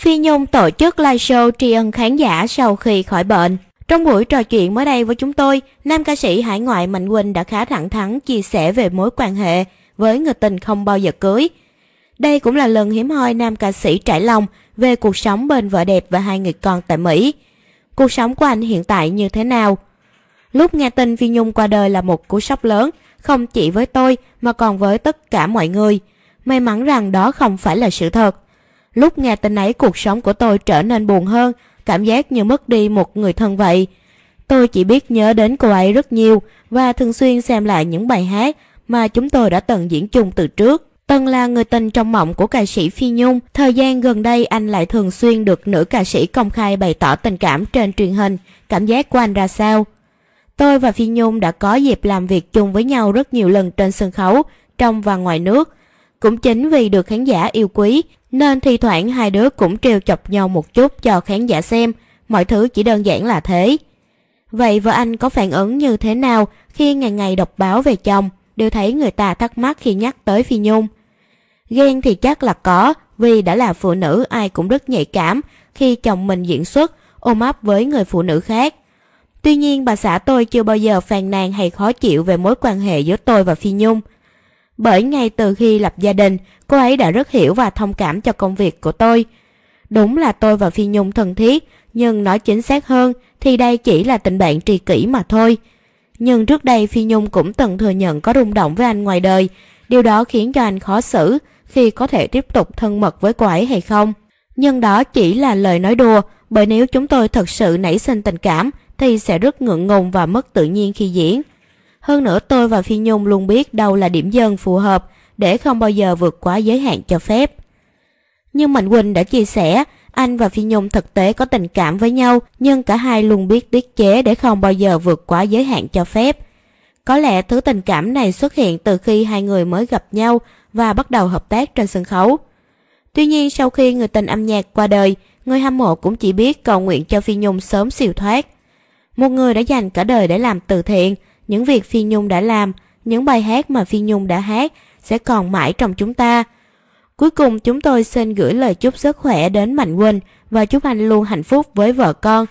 Phi Nhung tổ chức live show tri ân khán giả sau khi khỏi bệnh. Trong buổi trò chuyện mới đây với chúng tôi, nam ca sĩ hải ngoại Mạnh Quỳnh đã khá thẳng thắn chia sẻ về mối quan hệ với người tình không bao giờ cưới. Đây cũng là lần hiếm hoi nam ca sĩ trải lòng về cuộc sống bên vợ đẹp và hai người con tại Mỹ. Cuộc sống của anh hiện tại như thế nào? Lúc nghe tin Phi Nhung qua đời là một cú sốc lớn, không chỉ với tôi mà còn với tất cả mọi người. May mắn rằng đó không phải là sự thật. Lúc nghe tin ấy cuộc sống của tôi trở nên buồn hơn, cảm giác như mất đi một người thân vậy. Tôi chỉ biết nhớ đến cô ấy rất nhiều và thường xuyên xem lại những bài hát mà chúng tôi đã từng diễn chung từ trước. Tân là người tình trong mộng của ca sĩ Phi Nhung. Thời gian gần đây anh lại thường xuyên được nữ ca sĩ công khai bày tỏ tình cảm trên truyền hình. Cảm giác của anh ra sao? Tôi và Phi Nhung đã có dịp làm việc chung với nhau rất nhiều lần trên sân khấu, trong và ngoài nước. Cũng chính vì được khán giả yêu quý nên thi thoảng hai đứa cũng trêu chọc nhau một chút cho khán giả xem, mọi thứ chỉ đơn giản là thế. Vậy vợ anh có phản ứng như thế nào khi ngày ngày đọc báo về chồng, đều thấy người ta thắc mắc khi nhắc tới Phi Nhung? Ghen thì chắc là có, vì đã là phụ nữ ai cũng rất nhạy cảm khi chồng mình diễn xuất, ôm ấp với người phụ nữ khác. Tuy nhiên bà xã tôi chưa bao giờ phàn nàn hay khó chịu về mối quan hệ giữa tôi và Phi Nhung bởi ngay từ khi lập gia đình, cô ấy đã rất hiểu và thông cảm cho công việc của tôi. Đúng là tôi và Phi Nhung thân thiết, nhưng nói chính xác hơn thì đây chỉ là tình bạn tri kỷ mà thôi. Nhưng trước đây Phi Nhung cũng từng thừa nhận có rung động với anh ngoài đời, điều đó khiến cho anh khó xử khi có thể tiếp tục thân mật với cô ấy hay không. Nhưng đó chỉ là lời nói đùa, bởi nếu chúng tôi thật sự nảy sinh tình cảm thì sẽ rất ngượng ngùng và mất tự nhiên khi diễn. Hơn nữa tôi và Phi Nhung luôn biết đâu là điểm dần phù hợp để không bao giờ vượt quá giới hạn cho phép. nhưng Mạnh Quỳnh đã chia sẻ, anh và Phi Nhung thực tế có tình cảm với nhau nhưng cả hai luôn biết tiết chế để không bao giờ vượt quá giới hạn cho phép. Có lẽ thứ tình cảm này xuất hiện từ khi hai người mới gặp nhau và bắt đầu hợp tác trên sân khấu. Tuy nhiên sau khi người tình âm nhạc qua đời, người hâm mộ cũng chỉ biết cầu nguyện cho Phi Nhung sớm siêu thoát. Một người đã dành cả đời để làm từ thiện, những việc Phi Nhung đã làm, những bài hát mà Phi Nhung đã hát sẽ còn mãi trong chúng ta. Cuối cùng chúng tôi xin gửi lời chúc sức khỏe đến Mạnh Quỳnh và chúc anh luôn hạnh phúc với vợ con.